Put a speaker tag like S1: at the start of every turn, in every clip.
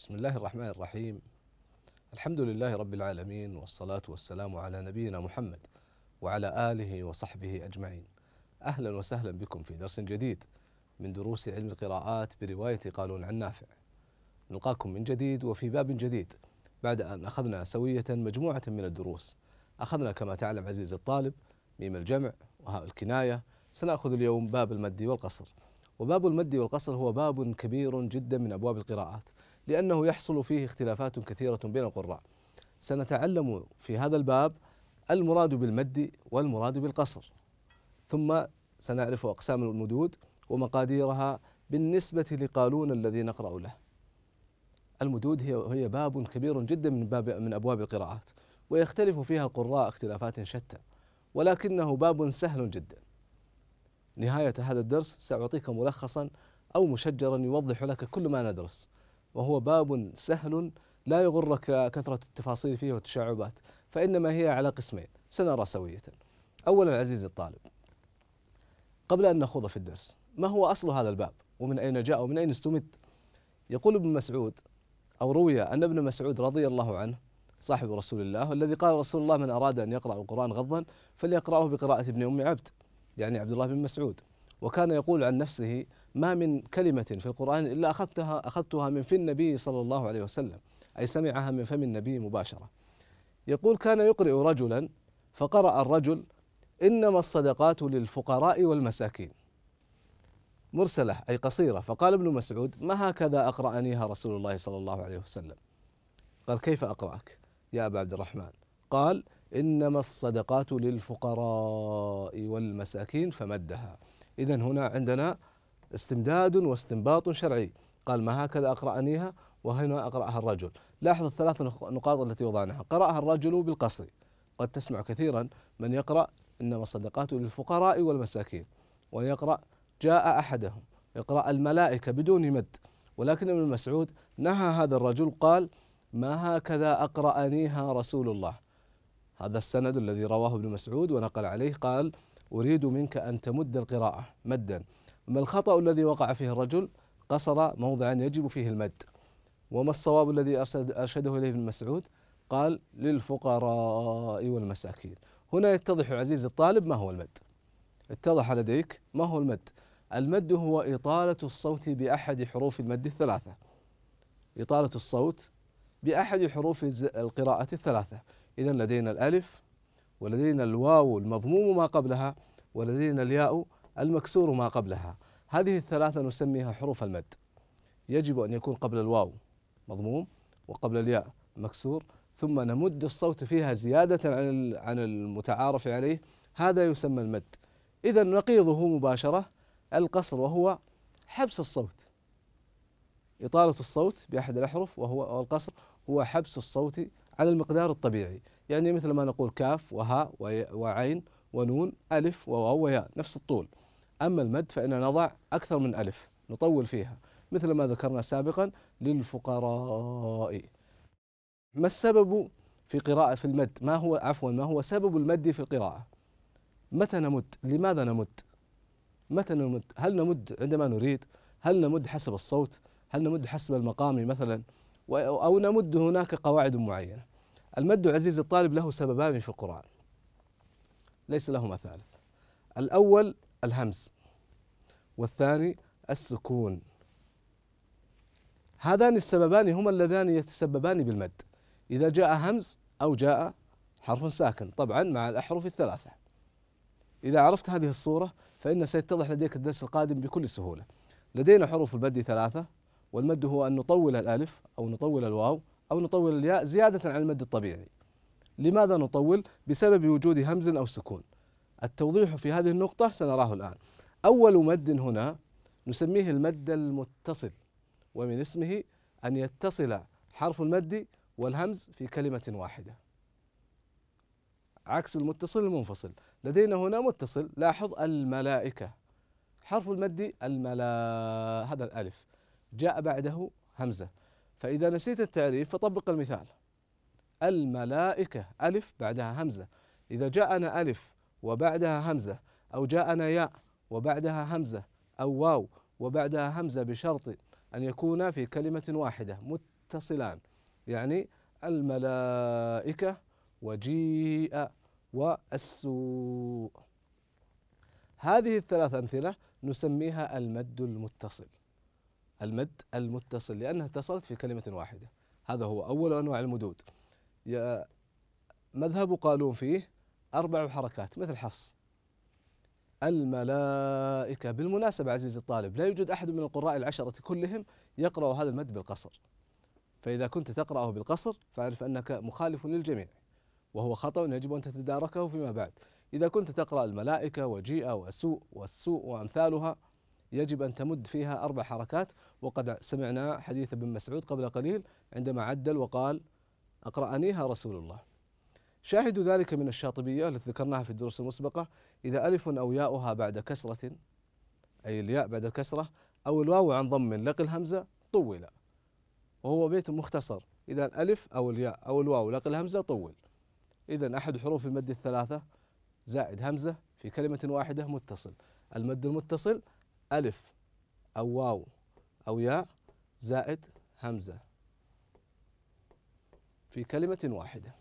S1: بسم الله الرحمن الرحيم الحمد لله رب العالمين والصلاة والسلام على نبينا محمد وعلى آله وصحبه أجمعين أهلا وسهلا بكم في درس جديد من دروس علم القراءات برواية قالون عن نافع نلقاكم من جديد وفي باب جديد بعد أن أخذنا سوية مجموعة من الدروس أخذنا كما تعلم عزيزي الطالب ميم الجمع وهاء الكناية سنأخذ اليوم باب المد والقصر وباب المد والقصر هو باب كبير جدا من أبواب القراءات لأنه يحصل فيه اختلافات كثيرة بين القراء سنتعلم في هذا الباب المراد بالمد والمراد بالقصر ثم سنعرف أقسام المدود ومقاديرها بالنسبة لقالون الذي نقرأ له المدود هي هي باب كبير جدا من باب من ابواب القراءات ويختلف فيها القراء اختلافات شتى ولكنه باب سهل جدا. نهايه هذا الدرس ساعطيك ملخصا او مشجرا يوضح لك كل ما ندرس وهو باب سهل لا يغرك كثرة التفاصيل فيه والتشعبات فإنما هي على قسمين سنرى سوية أولا عزيزي الطالب قبل أن نخوض في الدرس ما هو أصل هذا الباب ومن أين جاء ومن أين استمد يقول ابن مسعود أو روي أن ابن مسعود رضي الله عنه صاحب رسول الله الذي قال رسول الله من أراد أن يقرأ القرآن غضا فليقرأه بقراءة ابن أم عبد يعني عبد الله بن مسعود وكان يقول عن نفسه ما من كلمة في القرآن إلا أخذتها أخذتها من في النبي صلى الله عليه وسلم أي سمعها من فم النبي مباشرة يقول كان يقرأ رجلا فقرأ الرجل إنما الصدقات للفقراء والمساكين مرسلة أي قصيرة فقال ابن مسعود ما هكذا أقرأنيها رسول الله صلى الله عليه وسلم قال كيف أقرأك يا أبا عبد الرحمن قال إنما الصدقات للفقراء والمساكين فمدها إذا هنا عندنا استمداد واستنباط شرعي قال ما هكذا أقرأنيها وهنا أقرأها الرجل لاحظ الثلاث نقاط التي وضعناها قرأها الرجل بالقصر قد تسمع كثيرا من يقرأ إنما الصدقات للفقراء والمساكين ويقرأ جاء أحدهم يقرأ الملائكة بدون مد ولكن ابن مسعود نهى هذا الرجل قال ما هكذا أقرأنيها رسول الله هذا السند الذي رواه ابن مسعود ونقل عليه قال أريد منك أن تمد القراءة مدا ما الخطأ الذي وقع فيه الرجل قصر موضعا يجب فيه المد وما الصواب الذي أرشده إليه ابن مسعود قال للفقراء والمساكين هنا يتضح عزيزي الطالب ما هو المد اتضح لديك ما هو المد المد هو إطالة الصوت بأحد حروف المد الثلاثة إطالة الصوت بأحد حروف القراءة الثلاثة إذا لدينا الألف ولدينا الواو المضموم ما قبلها ولدينا الياء المكسور وما قبلها هذه الثلاثة نسميها حروف المد يجب أن يكون قبل الواو مضموم وقبل الياء مكسور ثم نمد الصوت فيها زيادة عن عن المتعارف عليه هذا يسمى المد إذا نقيضه مباشرة القصر وهو حبس الصوت إطالة الصوت بأحد الأحرف وهو القصر هو حبس الصوت على المقدار الطبيعي يعني مثل ما نقول كاف وهاء وعين ونون ألف وواو وياء نفس الطول أما المد فإننا نضع أكثر من ألف نطول فيها مثل ما ذكرنا سابقا للفقراء ما السبب في قراءة في المد ما هو عفوا ما هو سبب المد في القراءة متى نمد لماذا نمد متى نمد هل نمد عندما نريد هل نمد حسب الصوت هل نمد حسب المقام مثلا أو نمد هناك قواعد معينة المد عزيز الطالب له سببان في القرآن ليس لهما ثالث الأول الهمز والثاني السكون هذان السببان هما اللذان يتسببان بالمد إذا جاء همز أو جاء حرف ساكن طبعا مع الأحرف الثلاثة إذا عرفت هذه الصورة فإن سيتضح لديك الدرس القادم بكل سهولة لدينا حروف البد ثلاثة والمد هو أن نطول الألف أو نطول الواو أو نطول الياء زيادة عن المد الطبيعي لماذا نطول؟ بسبب وجود همز أو سكون التوضيح في هذه النقطة سنراه الآن أول مد هنا نسميه المد المتصل ومن اسمه أن يتصل حرف المد والهمز في كلمة واحدة عكس المتصل المنفصل لدينا هنا متصل لاحظ الملائكة حرف المد الملا هذا الألف جاء بعده همزة فإذا نسيت التعريف فطبق المثال الملائكة ألف بعدها همزة إذا جاءنا ألف وبعدها همزة أو جاءنا ياء وبعدها همزة أو واو وبعدها همزة بشرط أن يكون في كلمة واحدة متصلان يعني الملائكة وجيء والسوء هذه الثلاث أمثلة نسميها المد المتصل المد المتصل لأنها اتصلت في كلمة واحدة هذا هو أول أنواع المدود مذهب قالون فيه أربع حركات مثل حفص الملائكة بالمناسبة عزيزي الطالب لا يوجد أحد من القراء العشرة كلهم يقرأ هذا المد بالقصر فإذا كنت تقرأه بالقصر فاعرف أنك مخالف للجميع وهو خطأ يجب أن تتداركه فيما بعد إذا كنت تقرأ الملائكة وجيء وسوء والسوء وأمثالها يجب أن تمد فيها أربع حركات وقد سمعنا حديث ابن مسعود قبل قليل عندما عدل وقال أقرأنيها رسول الله شاهد ذلك من الشاطبية التي ذكرناها في الدروس المسبقة إذا ألف أو ياؤها بعد كسرة أي الياء بعد كسرة أو الواو عن ضم لقي الهمزة طول وهو بيت مختصر إذا الألف أو الياء أو الواو لقي الهمزة طول إذا أحد حروف المد الثلاثة زائد همزة في كلمة واحدة متصل المد المتصل ألف أو واو أو ياء زائد همزة في كلمة واحدة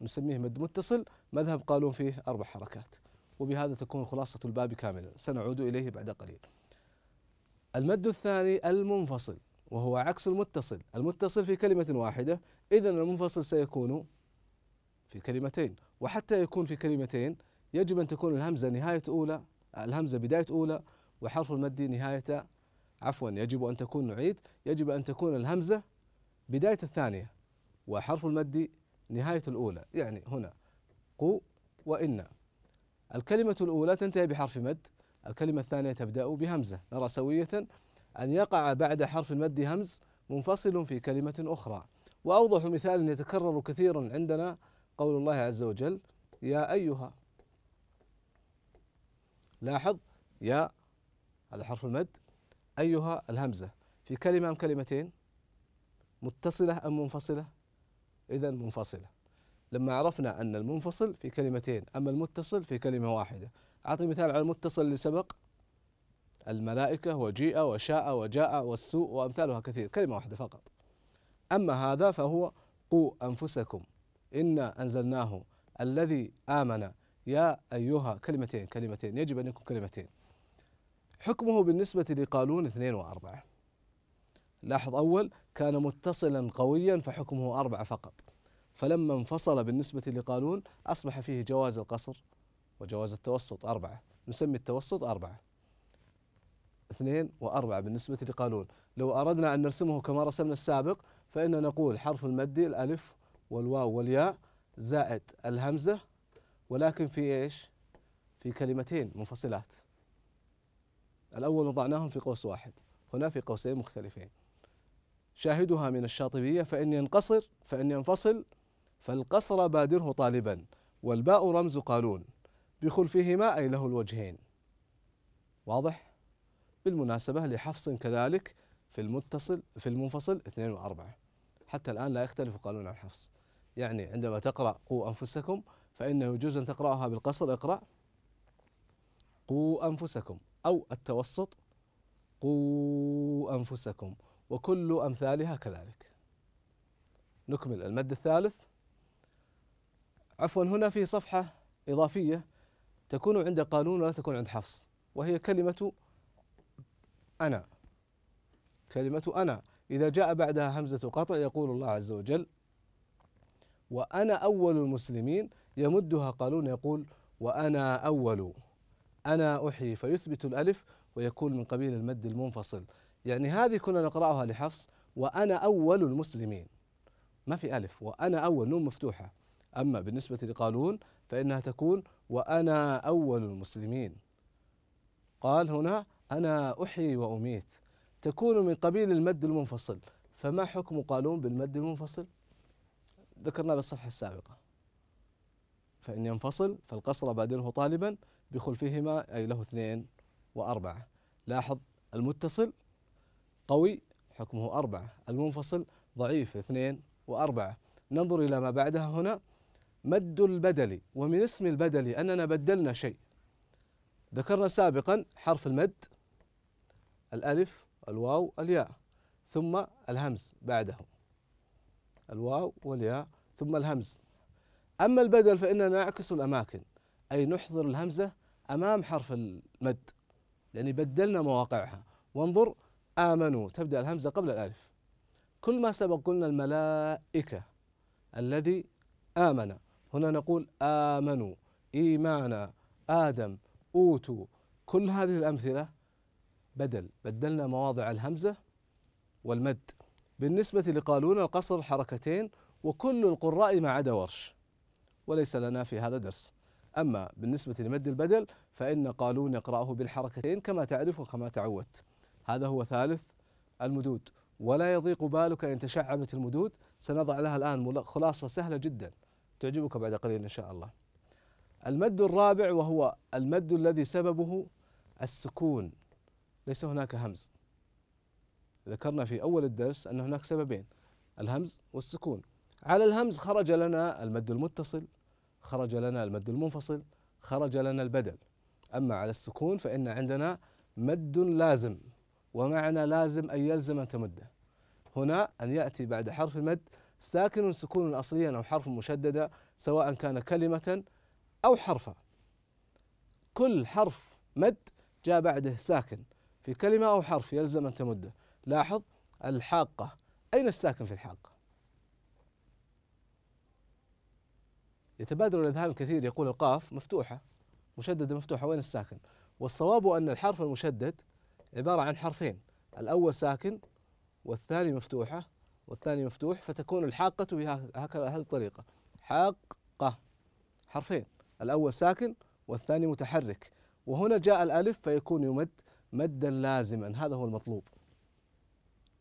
S1: نسميه مد متصل مذهب قالون فيه أربع حركات وبهذا تكون خلاصة الباب كاملا سنعود إليه بعد قليل المد الثاني المنفصل وهو عكس المتصل المتصل في كلمة واحدة إذا المنفصل سيكون في كلمتين وحتى يكون في كلمتين يجب أن تكون الهمزة نهاية أولى الهمزة بداية أولى وحرف المد نهاية عفوا يجب أن تكون نعيد يجب أن تكون الهمزة بداية الثانية وحرف المد نهاية الأولى يعني هنا قو وإن الكلمة الأولى تنتهي بحرف مد الكلمة الثانية تبدأ بهمزة نرى سوية أن يقع بعد حرف المد همز منفصل في كلمة أخرى وأوضح مثال يتكرر كثيرا عندنا قول الله عز وجل يا أيها لاحظ يا هذا حرف المد أيها الهمزة في كلمة أم كلمتين متصلة أم منفصلة إذا منفصلة لما عرفنا أن المنفصل في كلمتين أما المتصل في كلمة واحدة أعطي مثال على المتصل اللي سبق الملائكة وجيء وشاء وجاء والسوء وأمثالها كثير كلمة واحدة فقط أما هذا فهو قو أنفسكم إنا أنزلناه الذي آمن يا أيها كلمتين كلمتين يجب أن يكون كلمتين حكمه بالنسبة لقالون اثنين وأربعة لاحظ أول كان متصلا قويا فحكمه أربعة فقط فلما انفصل بالنسبة لقالون أصبح فيه جواز القصر وجواز التوسط أربعة نسمي التوسط أربعة اثنين وأربعة بالنسبة لقالون لو أردنا أن نرسمه كما رسمنا السابق فإننا نقول حرف المد الألف والواو والياء زائد الهمزة ولكن في إيش في كلمتين منفصلات الأول وضعناهم في قوس واحد هنا في قوسين مختلفين شاهدها من الشاطبية فإن ينقصر فإن ينفصل فالقصر بادره طالبا والباء رمز قالون بخلفهما أي له الوجهين واضح؟ بالمناسبة لحفص كذلك في المتصل في المنفصل اثنين وأربعة حتى الآن لا يختلف قانون عن حفص يعني عندما تقرأ قو أنفسكم فإنه يجوز أن تقرأها بالقصر اقرأ قو أنفسكم أو التوسط قو أنفسكم وكل أمثالها كذلك نكمل المد الثالث عفوا هنا في صفحة إضافية تكون عند قانون ولا تكون عند حفص وهي كلمة أنا كلمة أنا إذا جاء بعدها همزة قطع يقول الله عز وجل وأنا أول المسلمين يمدها قالون يقول وأنا أول أنا أحيي فيثبت الألف ويكون من قبيل المد المنفصل يعني هذه كنا نقرأها لحفص وأنا أول المسلمين ما في ألف وأنا أول نون مفتوحة أما بالنسبة لقالون فإنها تكون وأنا أول المسلمين قال هنا أنا أحيي وأميت تكون من قبيل المد المنفصل فما حكم قالون بالمد المنفصل ذكرنا بالصفحة السابقة فإن ينفصل فالقصر بادنه طالبا بخلفهما أي له اثنين وأربعة لاحظ المتصل قوي حكمه أربعة المنفصل ضعيف اثنين وأربعة ننظر إلى ما بعدها هنا مد البدل ومن اسم البدل أننا بدلنا شيء ذكرنا سابقا حرف المد الألف الواو الياء ثم الهمز بعده الواو والياء ثم الهمز أما البدل فإننا نعكس الأماكن أي نحضر الهمزة أمام حرف المد يعني بدلنا مواقعها وانظر آمنوا تبدأ الهمزة قبل الألف كل ما سبق قلنا الملائكة الذي آمن هنا نقول آمنوا إيمانا آدم أوتوا كل هذه الأمثلة بدل بدلنا مواضع الهمزة والمد بالنسبة لقالون القصر حركتين وكل القراء ما عدا ورش وليس لنا في هذا درس أما بالنسبة لمد البدل فإن قالون يقرأه بالحركتين كما تعرف وكما تعودت هذا هو ثالث المدود ولا يضيق بالك إن تشعبت المدود سنضع لها الآن خلاصة سهلة جدا تعجبك بعد قليل إن شاء الله المد الرابع وهو المد الذي سببه السكون ليس هناك همز ذكرنا في أول الدرس أن هناك سببين الهمز والسكون على الهمز خرج لنا المد المتصل خرج لنا المد المنفصل خرج لنا البدل أما على السكون فإن عندنا مد لازم ومعنى لازم أن يلزم أن تمده هنا أن يأتي بعد حرف المد ساكن سكون أصليا أو حرف مشددة سواء كان كلمة أو حرفا كل حرف مد جاء بعده ساكن في كلمة أو حرف يلزم أن تمده لاحظ الحاقة أين الساكن في الحاقة يتبادر الأذهان الكثير يقول القاف مفتوحة مشددة مفتوحة وين الساكن والصواب أن الحرف المشدد عبارة عن حرفين الأول ساكن والثاني مفتوحة والثاني مفتوح فتكون الحاقة بهكذا هذه الطريقة حاقة حرفين الأول ساكن والثاني متحرك وهنا جاء الألف فيكون يمد مدا لازما هذا هو المطلوب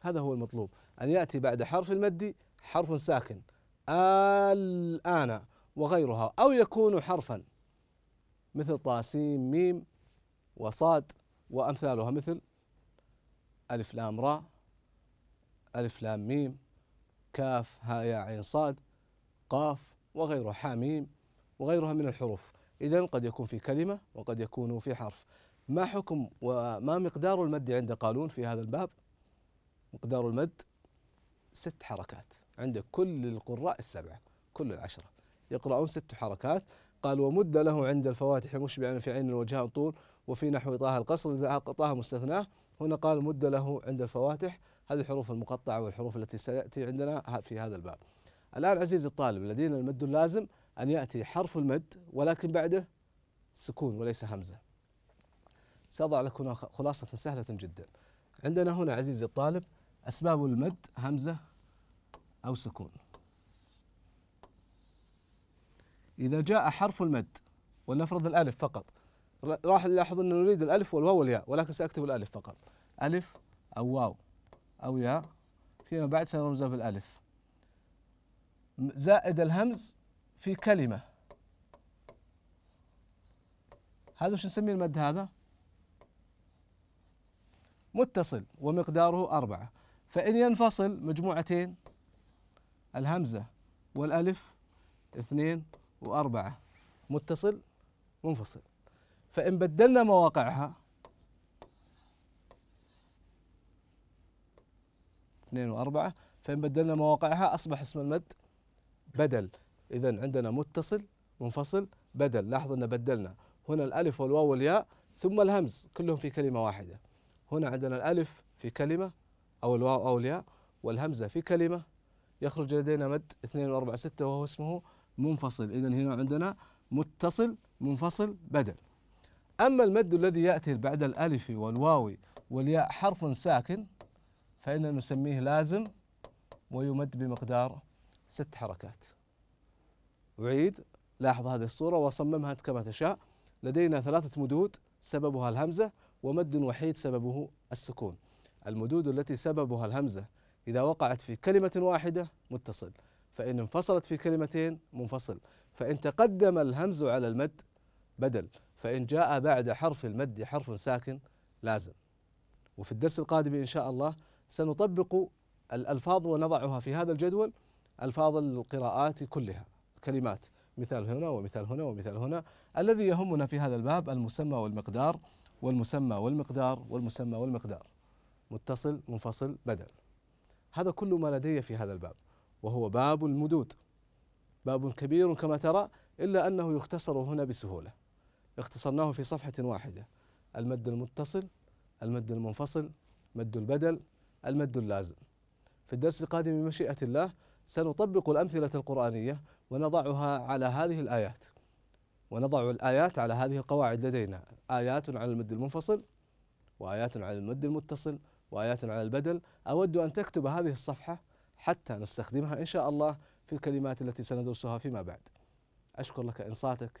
S1: هذا هو المطلوب أن يأتي بعد حرف المد حرف ساكن الآن وغيرها أو يكون حرفا مثل طاسيم ميم وصاد وأمثالها مثل ألف لام راء ألف لام ميم كاف هاء يا عين صاد قاف وغيرها حاميم وغيرها من الحروف إذا قد يكون في كلمة وقد يكون في حرف ما حكم وما مقدار المد عند قالون في هذا الباب مقدار المد ست حركات عند كل القراء السبعة كل العشرة يقرأون ست حركات قال ومد له عند الفواتح مشبعا في عين الوجهاء طول وفي نحو طه القصر إذا طه مستثناه هنا قال مد له عند الفواتح هذه الحروف المقطعة والحروف التي سيأتي عندنا في هذا الباب الآن عزيزي الطالب لدينا المد اللازم أن يأتي حرف المد ولكن بعده سكون وليس همزة سأضع لكم خلاصة سهلة جدا عندنا هنا عزيزي الطالب أسباب المد همزة أو سكون إذا جاء حرف المد ولنفرض الألف فقط راح نلاحظ أن نريد الألف والواو والياء ولكن سأكتب الألف فقط ألف أو واو أو ياء فيما بعد سنرمزها بالألف زائد الهمز في كلمة هذا شو نسميه المد هذا؟ متصل ومقداره أربعة فإن ينفصل مجموعتين الهمزة والألف اثنين وأربعة متصل منفصل فإن بدلنا مواقعها اثنين وأربعة فإن بدلنا مواقعها أصبح اسم المد بدل إذا عندنا متصل منفصل بدل لاحظ أن بدلنا هنا الألف والواو والياء ثم الهمز كلهم في كلمة واحدة هنا عندنا الألف في كلمة أو الواو أو الياء والهمزة في كلمة يخرج لدينا مد 2 و 4 6 وهو اسمه منفصل إذا هنا عندنا متصل منفصل بدل أما المد الذي يأتي بعد الألف والواو والياء حرف ساكن فإننا نسميه لازم ويمد بمقدار ست حركات أعيد لاحظ هذه الصورة وصممها كما تشاء لدينا ثلاثة مدود سببها الهمزة ومد وحيد سببه السكون المدود التي سببها الهمزة إذا وقعت في كلمة واحدة متصل فإن انفصلت في كلمتين منفصل فإن تقدم الهمز على المد بدل فإن جاء بعد حرف المد حرف ساكن لازم وفي الدرس القادم إن شاء الله سنطبق الألفاظ ونضعها في هذا الجدول ألفاظ القراءات كلها كلمات مثال هنا ومثال هنا ومثال هنا الذي يهمنا في هذا الباب المسمى والمقدار والمسمى والمقدار والمسمى والمقدار متصل منفصل بدل هذا كل ما لدي في هذا الباب وهو باب المدود باب كبير كما ترى إلا أنه يختصر هنا بسهولة اختصرناه في صفحة واحدة المد المتصل المد المنفصل مد البدل المد اللازم في الدرس القادم بمشيئة الله سنطبق الأمثلة القرآنية ونضعها على هذه الآيات ونضع الآيات على هذه القواعد لدينا آيات على المد المنفصل وآيات على المد المتصل وآيات على البدل أود أن تكتب هذه الصفحة حتى نستخدمها إن شاء الله في الكلمات التي سندرسها فيما بعد أشكر لك إنصاتك